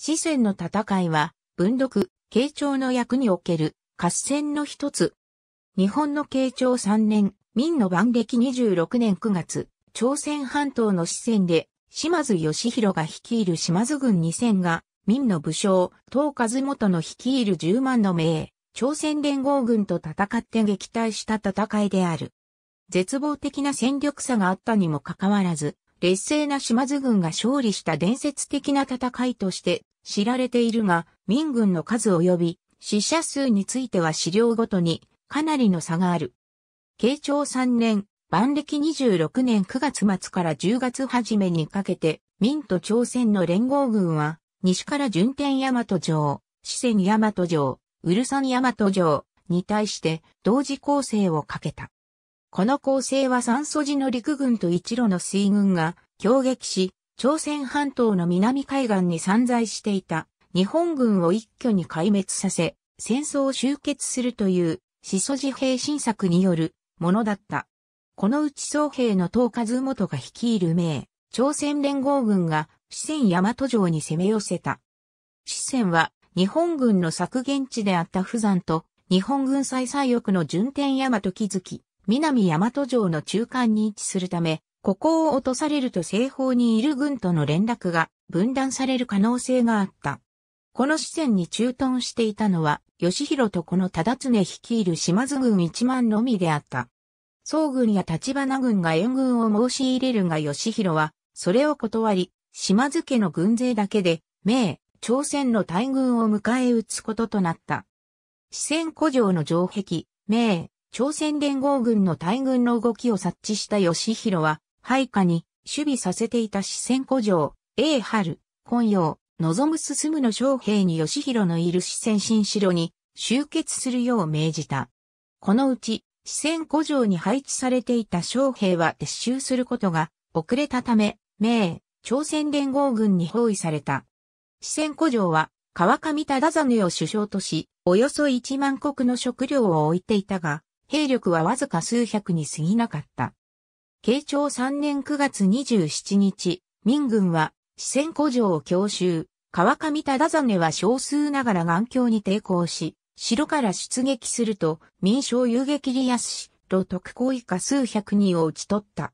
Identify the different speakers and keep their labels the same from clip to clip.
Speaker 1: 四川の戦いは、文読、慶長の役における合戦の一つ。日本の慶長三年、明の万暦十六年九月、朝鮮半島の四川で、島津義弘が率いる島津軍二戦が、明の武将、東和元の率いる十万の名、朝鮮連合軍と戦って撃退した戦いである。絶望的な戦力差があったにもかかわらず、劣勢な島津軍が勝利した伝説的な戦いとして知られているが、民軍の数及び死者数については資料ごとにかなりの差がある。慶長3年、万暦26年9月末から10月初めにかけて、民と朝鮮の連合軍は、西から順天大和城、四川大和城、ウルサン大和城に対して同時攻勢をかけた。この構成は三素寺の陸軍と一路の水軍が強撃し、朝鮮半島の南海岸に散在していた日本軍を一挙に壊滅させ、戦争を終結するという始祖寺兵新作によるものだった。このうち総兵の東和元が率いる名、朝鮮連合軍が四川大和城に攻め寄せた。四川は日本軍の削減地であった富山と日本軍再左翼の順天大和築き、南大和城の中間に位置するため、ここを落とされると西方にいる軍との連絡が分断される可能性があった。この視線に駐屯していたのは、義弘とこの忠常率いる島津軍一万のみであった。総軍や立花軍が援軍を申し入れるが義弘は、それを断り、島津家の軍勢だけで、明、朝鮮の大軍を迎え撃つこととなった。四川古城の城壁、明、朝鮮連合軍の大軍の動きを察知した義弘は、配下に守備させていた四川古城、永春、今陽、望む進むの将兵に義弘のいる四川新城に集結するよう命じた。このうち、四川古城に配置されていた将兵は撤収することが遅れたため、明、朝鮮連合軍に包囲された。四川古城は川上忠実を首相とし、およそ1万石の食料を置いていたが、兵力はわずか数百に過ぎなかった。慶長3年9月27日、民軍は四川古城を強襲、川上忠真は少数ながら眼鏡に抵抗し、城から出撃すると民衆遊撃利安氏、路特攻以下数百人を討ち取った。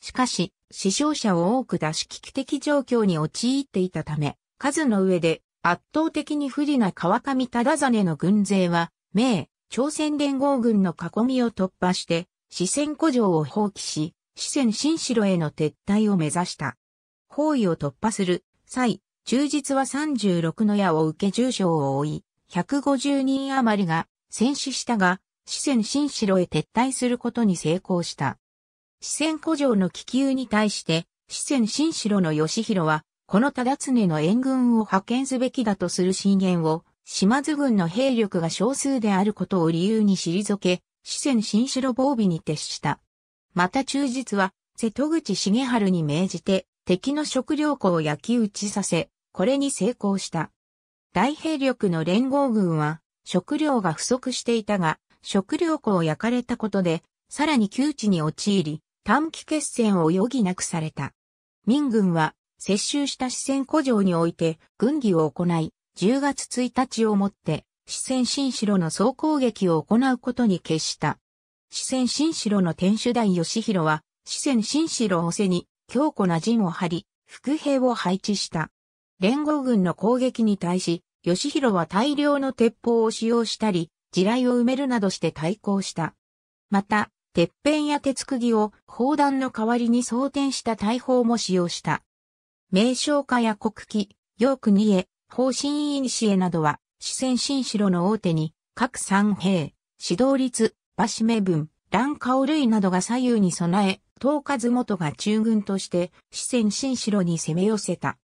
Speaker 1: しかし、死傷者を多く出し危機的状況に陥っていたため、数の上で圧倒的に不利な川上忠真の軍勢は、明、朝鮮連合軍の囲みを突破して、四川古城を放棄し、四川新城への撤退を目指した。包囲を突破する際、忠実は36の矢を受け重傷を負い、150人余りが戦死したが、四川新城へ撤退することに成功した。四川古城の気球に対して、四川新城の義弘は、この忠常の援軍を派遣すべきだとする進言を島津軍の兵力が少数であることを理由に退け、四川新城防備に徹した。また忠実は、瀬戸口重春に命じて、敵の食糧庫を焼き打ちさせ、これに成功した。大兵力の連合軍は、食料が不足していたが、食料庫を焼かれたことで、さらに窮地に陥り、短期決戦を余儀なくされた。民軍は、接収した四川古城において、軍議を行い、10月1日をもって、四川新城の総攻撃を行うことに決した。四川新城の天守台義弘は、四川新城を背に、強固な陣を張り、副兵を配置した。連合軍の攻撃に対し、義弘は大量の鉄砲を使用したり、地雷を埋めるなどして対抗した。また、鉄片や鉄釘を砲弾の代わりに装填した大砲も使用した。名称家や国旗、よークニ方針院士へなどは、四川新城の大手に、各三兵、指導率、馬氏目分、乱香類などが左右に備え、東和元が中軍として、四川新城に攻め寄せた。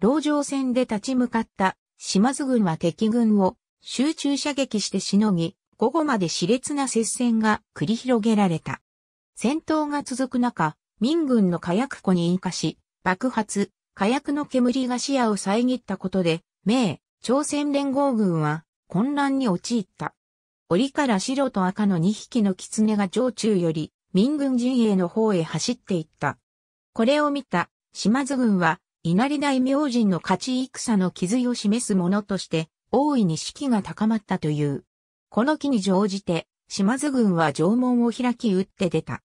Speaker 1: 籠城戦で立ち向かった、島津軍は敵軍を集中射撃してしのぎ、午後まで熾烈な接戦が繰り広げられた。戦闘が続く中、民軍の火薬庫に引火し、爆発、火薬の煙が視野を遮ったことで、明、朝鮮連合軍は混乱に陥った。折から白と赤の2匹の狐が上中より民軍陣営の方へ走っていった。これを見た島津軍は稲荷大明神の勝ち戦の傷を示すものとして大いに士気が高まったという。この機に乗じて島津軍は城門を開き打って出た。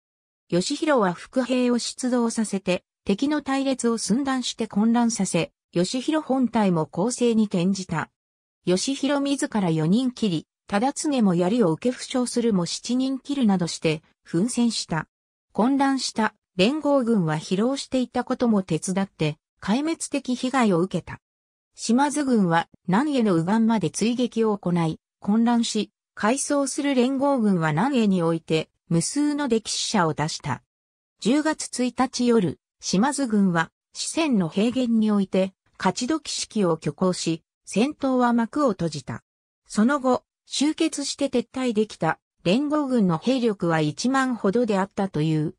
Speaker 1: 義弘は副兵を出動させて敵の隊列を寸断して混乱させ、吉弘本体も攻勢に転じた。吉弘自ら4人切り、忠常も槍を受け負傷するも7人切るなどして、奮戦した。混乱した連合軍は疲労していたことも手伝って、壊滅的被害を受けた。島津軍は南への右岸まで追撃を行い、混乱し、回装する連合軍は南へにおいて、無数の歴死者を出した。10月1日夜、島津軍は四川の平原において勝ど時式を挙行し、戦闘は幕を閉じた。その後、集結して撤退できた連合軍の兵力は一万ほどであったという。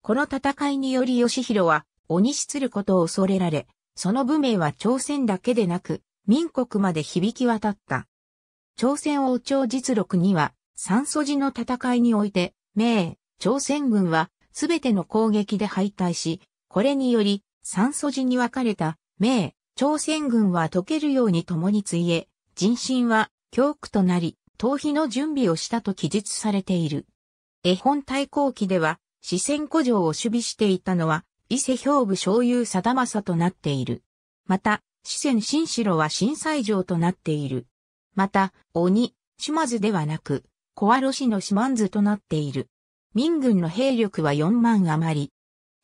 Speaker 1: この戦いにより義弘は鬼しつることを恐れられ、その武名は朝鮮だけでなく、民国まで響き渡った。朝鮮王朝実録には、三祖寺の戦いにおいて、明、朝鮮軍は、すべての攻撃で敗退し、これにより、三素寺に分かれた、明、朝鮮軍は溶けるように共についえ、人心は教区となり、逃避の準備をしたと記述されている。絵本対抗期では、四川古城を守備していたのは、伊勢兵部醤油貞政となっている。また、四川新城は新西城となっている。また、鬼、島津ではなく、小和路市の島津となっている。民軍の兵力は4万余り。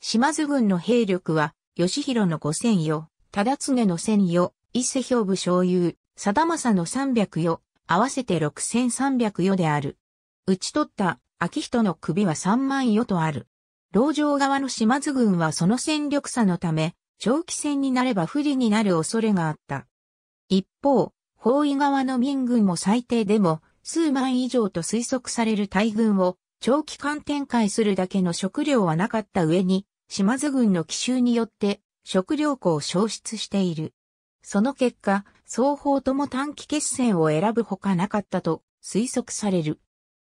Speaker 1: 島津軍の兵力は、義弘の五千余、忠常の千余、伊勢兵部将優、貞政の三百余、合わせて六千三百余である。討ち取った秋人の首は三万余とある。牢城側の島津軍はその戦力差のため、長期戦になれば不利になる恐れがあった。一方、包囲側の民軍も最低でも数万以上と推測される大軍を長期間展開するだけの食料はなかった上に、島津軍の奇襲によって食料庫を消失している。その結果、双方とも短期決戦を選ぶほかなかったと推測される。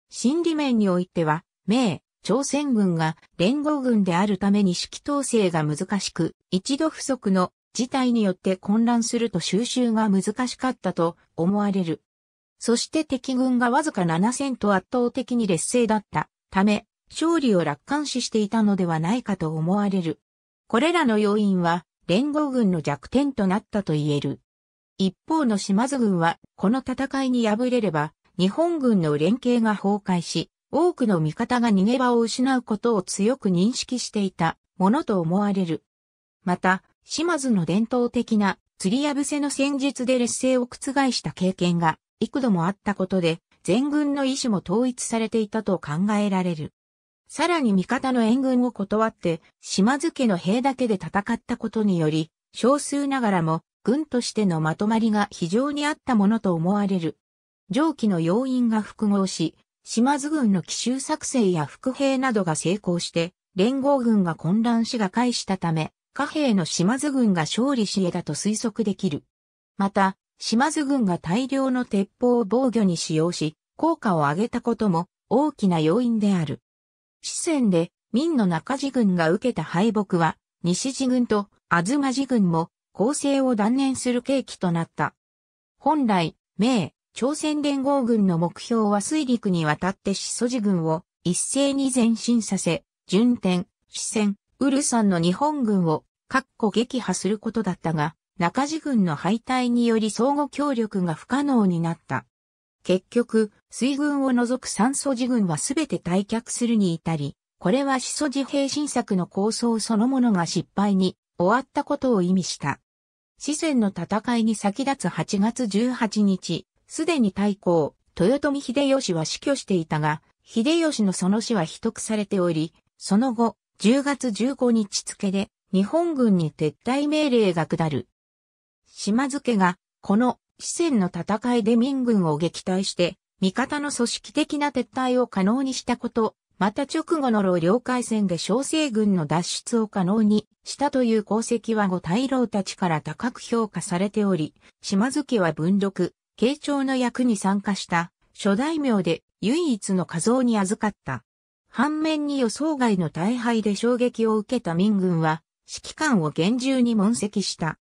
Speaker 1: 心理面においては、明、朝鮮軍が連合軍であるために指揮統制が難しく、一度不足の事態によって混乱すると収集が難しかったと思われる。そして敵軍がわずか7戦と圧倒的に劣勢だったため、勝利を楽観視していたのではないかと思われる。これらの要因は、連合軍の弱点となったと言える。一方の島津軍は、この戦いに敗れれば、日本軍の連携が崩壊し、多くの味方が逃げ場を失うことを強く認識していたものと思われる。また、島津の伝統的な釣りやぶせの戦術で劣勢を覆した経験が幾度もあったことで、全軍の意志も統一されていたと考えられる。さらに味方の援軍を断って、島津家の兵だけで戦ったことにより、少数ながらも、軍としてのまとまりが非常にあったものと思われる。上記の要因が複合し、島津軍の奇襲作戦や伏兵などが成功して、連合軍が混乱しが返したため、貨幣の島津軍が勝利し得たと推測できる。また、島津軍が大量の鉄砲を防御に使用し、効果を上げたことも大きな要因である。四川で、明の中地軍が受けた敗北は、西地軍と東地軍も攻勢を断念する契機となった。本来、明、朝鮮連合軍の目標は水陸にわたって始祖地軍を一斉に前進させ、順天、四川、ウルサンの日本軍を、っこ撃破することだったが、中地軍の敗退により相互協力が不可能になった。結局、水軍を除く三素地軍はすべて退却するに至り、これは始祖寺兵新作の構想そのものが失敗に終わったことを意味した。四川の戦いに先立つ8月18日、すでに太閤、豊臣秀吉は死去していたが、秀吉のその死は秘匿されており、その後、10月15日付で日本軍に撤退命令が下る。島津家が、この四川の戦いで民軍を撃退して、味方の組織的な撤退を可能にしたこと、また直後の老領海戦で小西軍の脱出を可能にしたという功績は後大老たちから高く評価されており、島津家は文禄、慶長の役に参加した諸大名で唯一の家像に預かった。反面に予想外の大敗で衝撃を受けた民軍は、指揮官を厳重に問責した。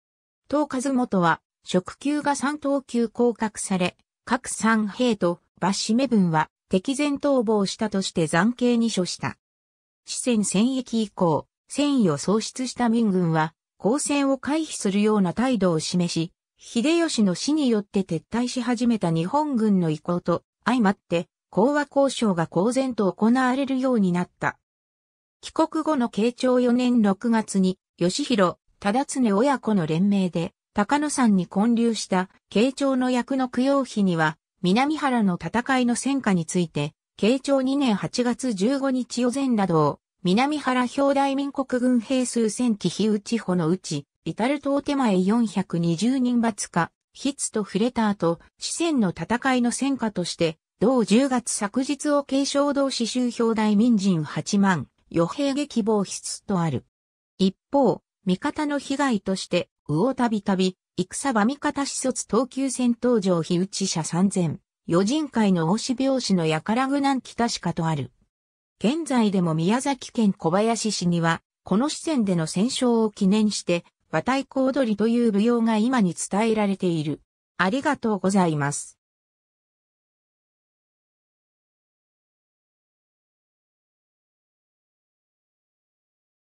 Speaker 1: 東和元は、職級が3等級降格され、各三兵と罰し目分は敵前逃亡したとして暫刑に処した。四川戦役以降、戦意を喪失した民軍は、交戦を回避するような態度を示し、秀吉の死によって撤退し始めた日本軍の意向と相まって、講和交渉が公然と行われるようになった。帰国後の慶長4年6月に、吉弘、忠常親子の連名で、高野山に建立した慶長の役の供養碑には、南原の戦いの戦果について、慶長2年8月15日予前などを、南原表大民国軍兵数千機非打ち歩のうち、至る党手前420人罰か、筆と触れた後、四川の戦いの戦果として、同10月昨日を継承同刺繍表大民人8万、余兵撃防筆とある。一方、味方の被害として、魚たびたび、戦場味方始卒等級戦闘場非打者三千、余人会の大志病死のやからぐなん北しかとある。現在でも宮崎県小林市には、この四川での戦勝を記念して、和太鼓踊りという舞踊が今に伝えられている。ありがとうございます。